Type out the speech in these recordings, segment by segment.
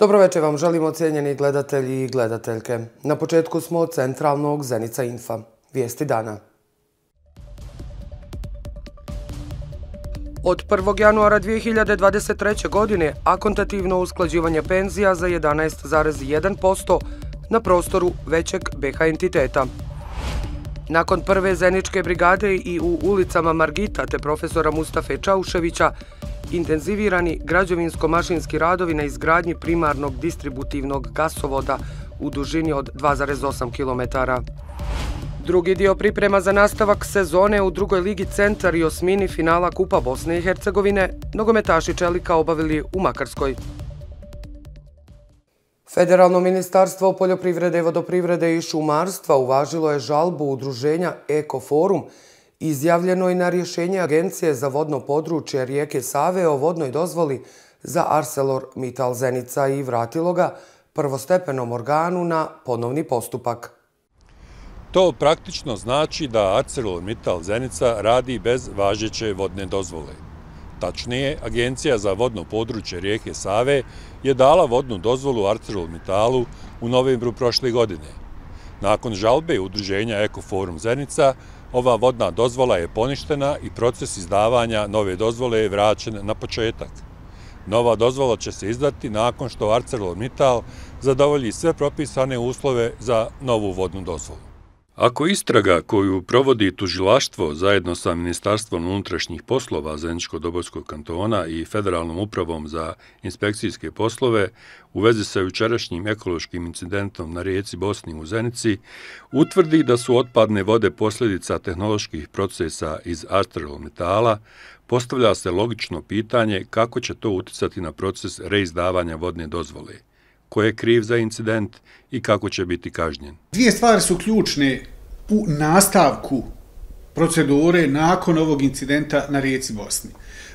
Dobroveče vam želimo cijenjeni gledatelji i gledateljke. Na početku smo od centralnog Zenica Infa. Vijesti dana. Od 1. januara 2023. godine akontativno usklađivanje penzija za 11,1% na prostoru većeg BH entiteta. Nakon prve zeničke brigade i u ulicama Margita te profesora Mustafe Čauševića, intenzivirani građevinsko-mašinski radovi na izgradnji primarnog distributivnog gasovoda u dužini od 2,8 km. Drugi dio priprema za nastavak sezone u drugoj ligi centar i osmini finala Kupa Bosne i Hercegovine nogometaši Čelika obavili u Makarskoj. Federalno ministarstvo poljoprivrede, vodoprivrede i šumarstva uvažilo je žalbu udruženja Ekoforum, izjavljeno i na rješenje Agencije za vodno područje rijeke Save o vodnoj dozvoli za Arcelor Mital Zenica i vratilo ga prvostepenom organu na ponovni postupak. To praktično znači da Arcelor Mital Zenica radi bez važeće vodne dozvole tačnije, Agencija za vodno područje rijeke Save je dala vodnu dozvolu Arterol Metalu u novembru prošle godine. Nakon žalbe udruženja Ekoforum Zernica, ova vodna dozvola je poništena i proces izdavanja nove dozvole je vraćen na početak. Nova dozvola će se izdati nakon što Arcelor Mital zadovolji sve propisane uslove za novu vodnu dozvolu. Ako istraga koju provodi tužilaštvo zajedno sa Ministarstvom unutrašnjih poslova Zeničko-Dobojskog kantona i Federalnom upravom za inspekcijske poslove u vezi sa jučerašnjim ekološkim incidentom na rijeci Bosni u Zenici, utvrdi da su otpadne vode posljedica tehnoloških procesa iz astral metala, postavlja se logično pitanje kako će to uticati na proces reizdavanja vodne dozvole ko je kriv za incident i kako će biti kažnjen. Dvije stvari su ključne u nastavku procedure nakon ovog incidenta na rijeci Bosni.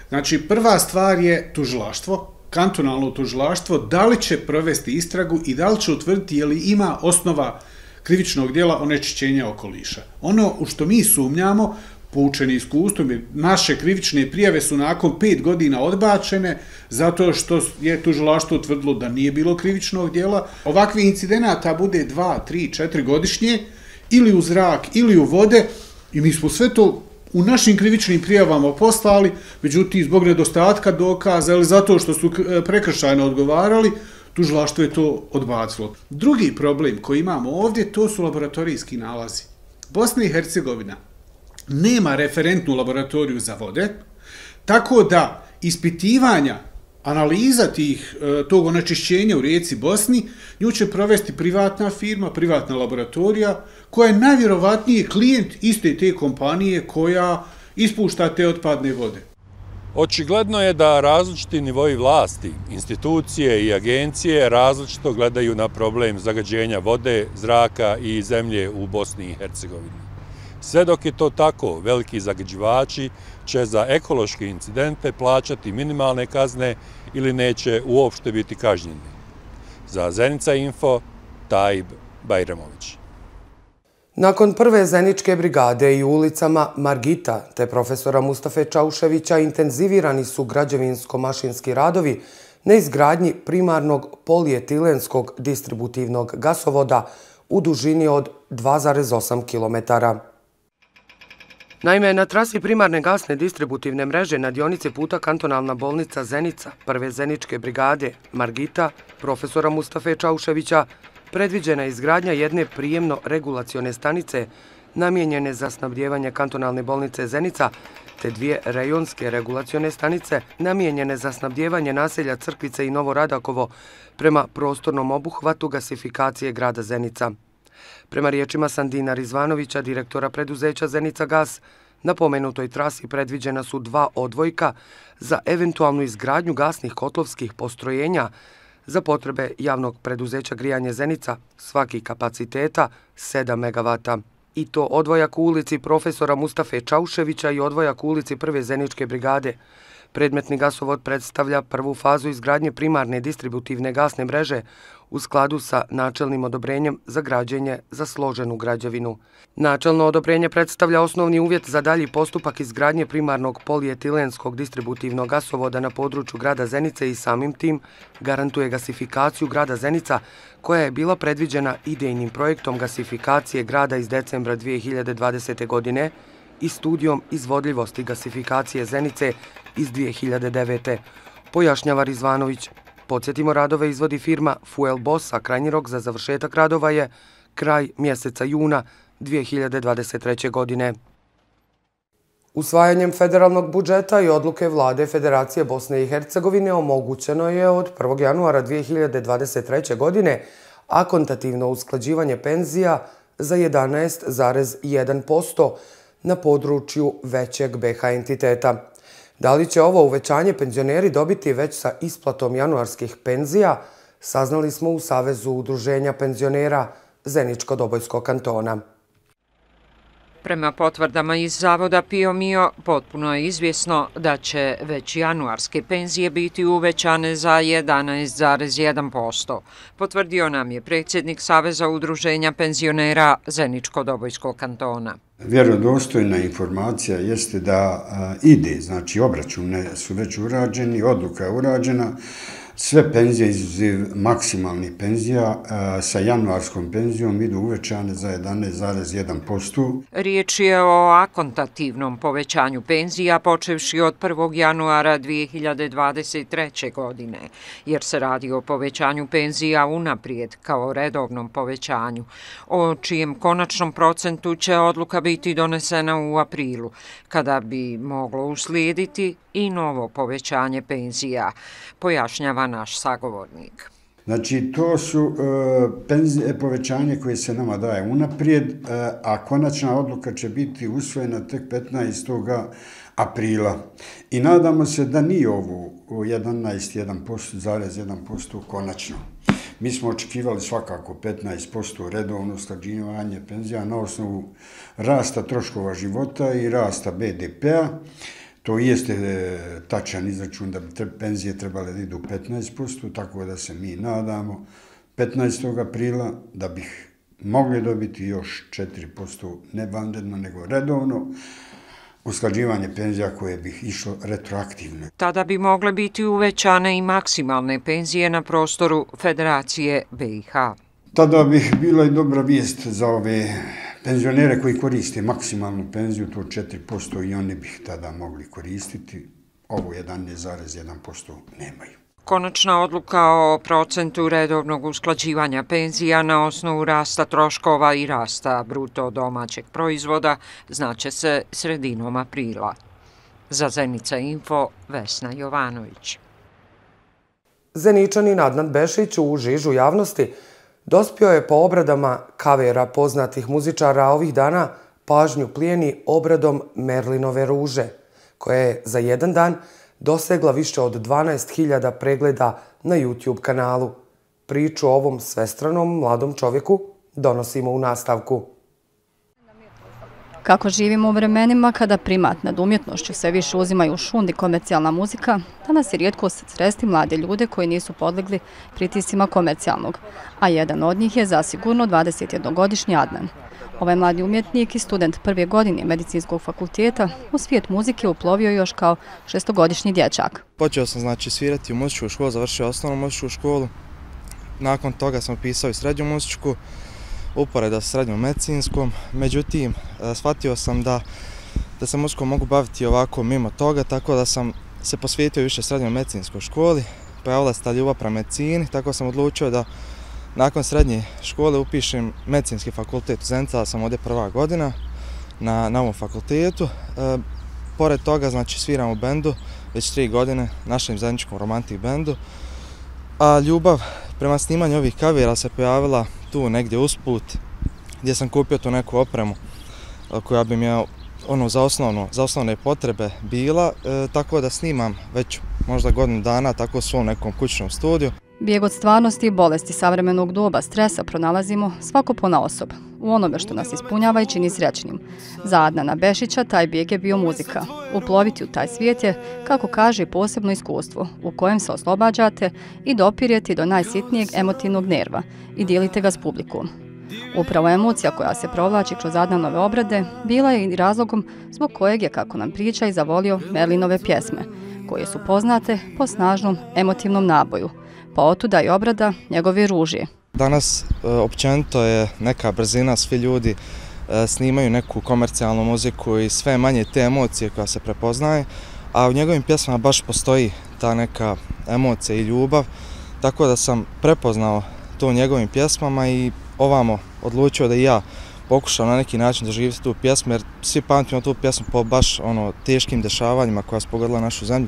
Znači, prva stvar je tužilaštvo, kantonalno tužilaštvo, da li će provesti istragu i da li će utvrditi je li ima osnova krivičnog dijela onečićenja okoliša. Ono u što mi sumnjamo, poučeni iskustvom, jer naše krivične prijave su nakon pet godina odbačene, zato što je tužilaštvo tvrdilo da nije bilo krivičnog dijela. Ovakvi incidenata bude dva, tri, četiri godišnje, ili u zrak, ili u vode, i mi smo sve to u našim krivičnim prijavama poslali, međutim, zbog nedostatka dokaza, ili zato što su e, prekršajno odgovarali, tužilaštvo je to odbacilo. Drugi problem koji imamo ovdje, to su laboratorijski nalazi. Bosna i Hercegovina, nema referentnu laboratoriju za vode, tako da ispitivanja, analiza tih, e, tog onečišćenja u rijeci Bosni, nju će provesti privatna firma, privatna laboratorija, koja je najvjerovatniji klijent iste te kompanije koja ispušta te otpadne vode. Očigledno je da različiti nivoji vlasti, institucije i agencije različito gledaju na problem zagađenja vode, zraka i zemlje u Bosni i Hercegovini. Sve dok je to tako, veliki zagađivači će za ekološke incidente plaćati minimalne kazne ili neće uopšte biti kažnjeni. Za Zenica Info, Tajib Bajramović. Nakon prve zeničke brigade i ulicama Margita te profesora Mustafe Čauševića intenzivirani su građevinsko-mašinski radovi na izgradnji primarnog polijetilenskog distributivnog gasovoda u dužini od 2,8 kilometara. Naime, na trasi primarne gasne distributivne mreže na dionice puta kantonalna bolnica Zenica, prve zeničke brigade, Margita, profesora Mustafe Čauševića, predviđena je izgradnja jedne prijemno-regulacione stanice namjenjene za snabdjevanje kantonalne bolnice Zenica, te dvije rejonske regulacione stanice namjenjene za snabdjevanje naselja Crkvice i Novo Radakovo prema prostornom obuhvatu gasifikacije grada Zenica. Prema riječima Sandina Rizvanovića, direktora preduzeća Zenica Gas, na pomenutoj trasi predviđena su dva odvojka za eventualnu izgradnju gasnih kotlovskih postrojenja za potrebe javnog preduzeća grijanje Zenica svaki kapaciteta 7 MW. I to odvojak u ulici profesora Mustafe Čauševića i odvojak u ulici prve Zeničke brigade. Predmetni gasovod predstavlja prvu fazu izgradnje primarne distributivne gasne mreže u skladu sa načelnim odobrenjem za građenje za složenu građevinu. Načelno odobrenje predstavlja osnovni uvjet za dalji postupak izgradnje primarnog polijetilenskog distributivnog gasovoda na području grada Zenice i samim tim garantuje gasifikaciju grada Zenica koja je bila predviđena idejnim projektom gasifikacije grada iz decembra 2020. godine i studijom izvodljivosti gasifikacije Zenice iz 2009. Pojašnjava Rizvanović. Podsjetimo, radove izvodi firma Fuel Boss, a krajnji rok za završetak radova je kraj mjeseca juna 2023. godine. Usvajanjem federalnog budžeta i odluke vlade Federacije Bosne i Hercegovine omogućeno je od 1. januara 2023. godine akontativno uskladživanje penzija za 11,1%, na području većeg BH entiteta. Da li će ovo uvećanje penzioneri dobiti već sa isplatom januarskih penzija, saznali smo u Savezu udruženja penzionera Zeničko-Dobojsko kantona. Prema potvrdama iz Zavoda Pio Mio, potpuno je izvjesno da će već januarske penzije biti uvećane za 11,1%, potvrdio nam je predsjednik Saveza udruženja penzionera Zeničko-Dobojskog kantona. Vjerodostojna informacija jeste da ide, znači obračune su već urađeni, odluka je urađena, sve penzije iz maksimalnih penzija e, sa januarskom penzijom idu uvećane za 11,1%. Riječ je o akontativnom povećanju penzija počevši od 1. januara 2023. godine, jer se radi o povećanju penzija unaprijed kao redovnom povećanju, o čijem konačnom procentu će odluka biti donesena u aprilu, kada bi moglo uslijediti i novo povećanje penzija, pojašnjava naš sagovornik. Znači, to su e, e, povećanje koje se nama daje unaprijed, e, a konačna odluka će biti usvojena tek 15. aprila. I nadamo se da nije ovo 11.1% konačno. Mi smo očekivali svakako 15% redovno stađinovanje penzija na osnovu rasta troškova života i rasta BDP-a. To i jeste tačan izračun da bi penzije trebale da idu 15%, tako da se mi nadamo 15. aprila da bih mogli dobiti još 4% ne vanredno nego redovno usklađivanje penzija koje bih išlo retroaktivno. Tada bi mogle biti uvećane i maksimalne penzije na prostoru Federacije BiH. Tada bi bila i dobra vijest za ove penzionere koji koriste maksimalnu penziju, to 4% i oni bih tada mogli koristiti, ovo 11,1% nemaju. Konačna odluka o procentu redovnog usklađivanja penzija na osnovu rasta troškova i rasta bruto domaćeg proizvoda znaće se sredinom aprila. Za Zenica Info, Vesna Jovanović. Zeničani Nadnad Bešić u žižu javnosti Dospio je po obradama kavera poznatih muzičara ovih dana pažnju plijeni obradom Merlinove ruže, koja je za jedan dan dosegla više od 12.000 pregleda na YouTube kanalu. Priču o ovom svestranom mladom čovjeku donosimo u nastavku. Kako živimo u vremenima kada primat nad umjetnošću se više uzimaju u šundi komercijalna muzika, danas je rijetko se sredsti mlade ljude koji nisu podlegli pritisima komercijalnog, a jedan od njih je zasigurno 21-godišnji Adnan. Ovaj mladi umjetnik i student prve godine medicinskog fakulteta u svijet muzike uplovio još kao šestogodišnji dječak. Počeo sam znači, svirati u muzičku školu, završio osnovnu muzičku školu, nakon toga sam pisao i srednju muzičku školu, uporeda sa srednjom medicinskom. Međutim, e, shvatio sam da da se muzikom mogu baviti ovako mimo toga, tako da sam se posvijetio više srednjoj medicinskoj školi, pa je ta ljubav pra medicini, tako sam odlučio da nakon srednje škole upišem medicinski fakultet u Zenica, sam ovdje prva godina na, na ovom fakultetu. E, pored toga, znači, sviram u bendu već tri godine, našem zajedničkom romantik bendu, a ljubav prema snimanju ovih kavira se pojavila tu negdje usput gdje sam kupio tu neku opremu koja bi mi ono za osnovno za osnovne potrebe bila e, tako da snimam već možda godinu dana tako u svom nekom kućnom studiju Bijeg od stvarnosti i bolesti savremenog doba stresa pronalazimo svako pona osoba u onome što nas ispunjava i čini srećnim. Za Adnana Bešića taj bijeg je bio muzika. Uploviti u taj svijet je, kako kaže, posebno iskustvo u kojem se oslobađate i dopirjeti do najsitnijeg emotivnog nerva i dijelite ga s publikom. Upravo emocija koja se provlači kroz Adnanove obrade bila je i razlogom zbog kojeg je, kako nam priča, i zavolio Merlinove pjesme, koje su poznate po snažnom emotivnom naboju – pa otuda i obrada njegove ružije. Danas e, općenito je neka brzina, svi ljudi e, snimaju neku komercijalnu muziku i sve manje te emocije koja se prepoznaje, a u njegovim pjesmama baš postoji ta neka emocija i ljubav, tako da sam prepoznao to u njegovim pjesmama i ovamo odlučio da i ja pokušam na neki način da doživjeti tu pjesmu, jer svi pametimo tu pjesmu po baš ono, teškim dešavanjima koja pogodila našu zemlju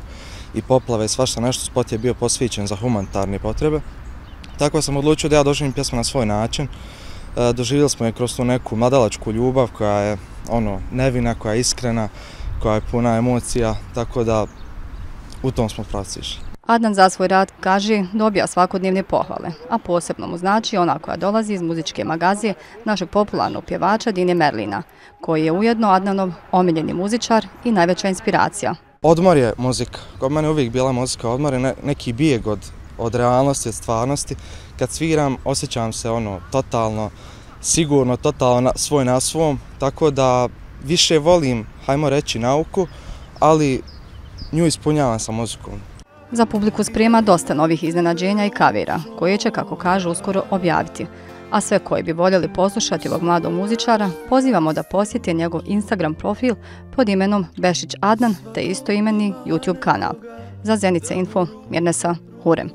i poplave i svašta nešto, spot je bio posvićen za humanitarne potrebe. Tako sam odlučio da ja doživim pjesmu na svoj način. E, doživjeli smo je kroz tu neku mladalačku ljubav koja je ono nevina, koja je iskrena, koja je puna emocija, tako da u tom smo pravci išli. Adnan za svoj rad, kaže, dobija svakodnevne pohvale, a posebno mu znači ona koja dolazi iz muzičke magazije našeg popularnog pjevača Dine Merlina, koji je ujedno Adnanov omiljeni muzičar i najveća inspiracija Odmor je muzika. Kod mene uvijek bila muzika odmor je neki bijeg od, od realnosti, od stvarnosti. Kad sviram, osjećam se ono totalno sigurno, totalno svoj na svom. Tako da više volim, hajmo reći, nauku, ali nju ispunjavam sa muzikom. Za publiku sprema dosta novih iznenađenja i kavira, koje će, kako kažu, uskoro objaviti. A sve koji bi voljeli poslušati ovog mladog muzičara, pozivamo da posjeti njegov Instagram profil pod imenom Bešić Adnan te istoimeni YouTube kanal. Za Zenice Info, Mirnesa Hurem.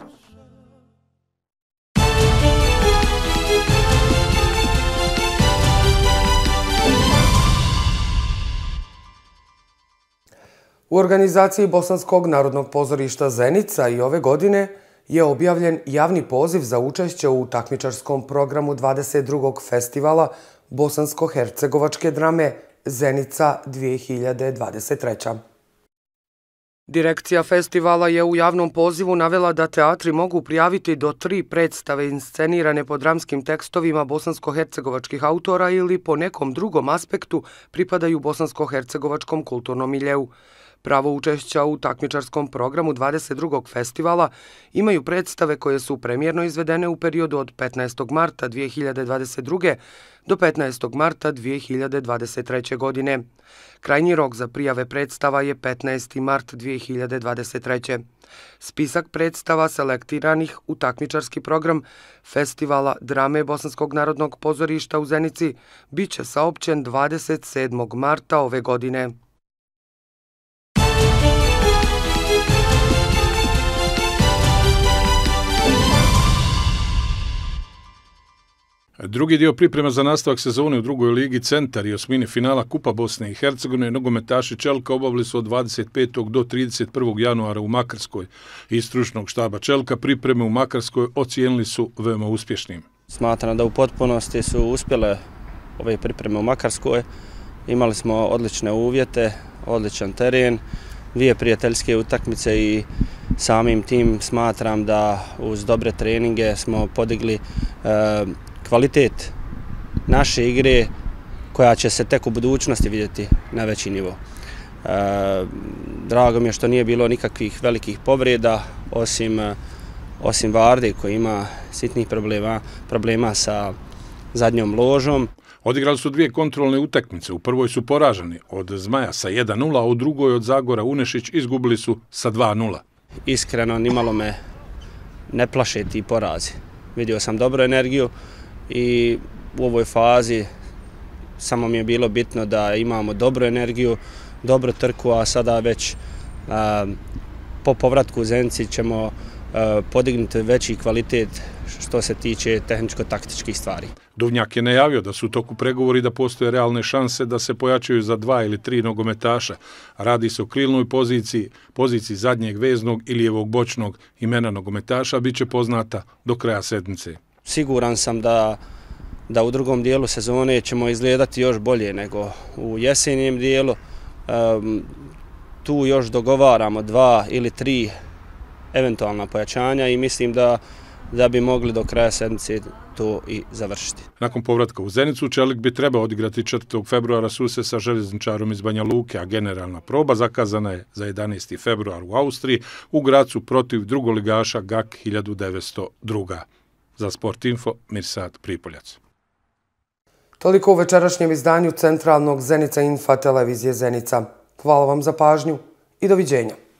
U organizaciji Bosanskog narodnog pozorišta Zenica i ove godine – je objavljen javni poziv za učešće u takmičarskom programu 22. festivala Bosansko-Hercegovačke drame Zenica 2023. Direkcija festivala je u javnom pozivu navela da teatri mogu prijaviti do tri predstave inscenirane po dramskim tekstovima bosansko-hercegovačkih autora ili po nekom drugom aspektu pripadaju bosansko-hercegovačkom kulturnom iljevu. Pravo učešća u takmičarskom programu 22. festivala imaju predstave koje su premjerno izvedene u periodu od 15. marta 2022. do 15. marta 2023. godine. Krajnji rok za prijave predstava je 15. mart 2023. Spisak predstava selektiranih u takmičarski program Festivala drame Bosanskog narodnog pozorišta u Zenici bit će saopćen 27. marta ove godine. Drugi dio priprema za nastavak sezone u drugoj ligi Centar i osmine finala Kupa Bosne i Hercegovine nogometaši Čelka obavili su od 25. do 31. januara u Makarskoj. Iz stručnog štaba Čelka pripreme u Makarskoj ocijenili su veoma uspješnim. Smatram da u potpunosti su uspjele ove pripreme u Makarskoj. Imali smo odlične uvjete, odličan teren, dvije prijateljske utakmice i samim tim smatram da uz dobre treninge smo podigli e, kvalitet naše igre koja će se tek u budućnosti vidjeti na veći nivo. E, drago mi je što nije bilo nikakvih velikih povreda osim e, osim Varde koji ima sitnih problema, problema sa zadnjom ložom. Odigrali su dvije kontrolne utakmice. U prvoj su poraženi od Zmaja sa 1-0, a u drugoj od Zagora Unešić izgubili su sa 2-0. Iskreno, nimalo me ne plaše ti porazi. Vidio sam dobru energiju i u ovoj fazi samo mi je bilo bitno da imamo dobru energiju, dobru trku, a sada već po povratku u Zenci ćemo podignuti veći kvalitet što se tiče tehničko-taktičkih stvari. Duvnjak je najavio da su u toku pregovori da postoje realne šanse da se pojačaju za dva ili tri nogometaša. Radi se o krilnoj poziciji, poziciji zadnjeg veznog ili evog bočnog imena nogometaša biće poznata do kraja sedmice siguran sam da da u drugom dijelu sezone ćemo izgledati još bolje nego u jesenjem dijelu. Tu još dogovaramo dva ili tri eventualna pojačanja i mislim da da bi mogli do kraja sedmice to i završiti. Nakon povratka u Zenicu, Čelik bi trebao odigrati 4. februara suse sa železničarom iz Banja Luke, a generalna proba zakazana je za 11. februar u Austriji u Gracu protiv drugoligaša GAK 1902. Za Sport Info, Mirsad Pripoljac. Toliko u večerašnjem izdanju centralnog Zenica Info televizije Zenica. Hvala vam za pažnju i doviđenja.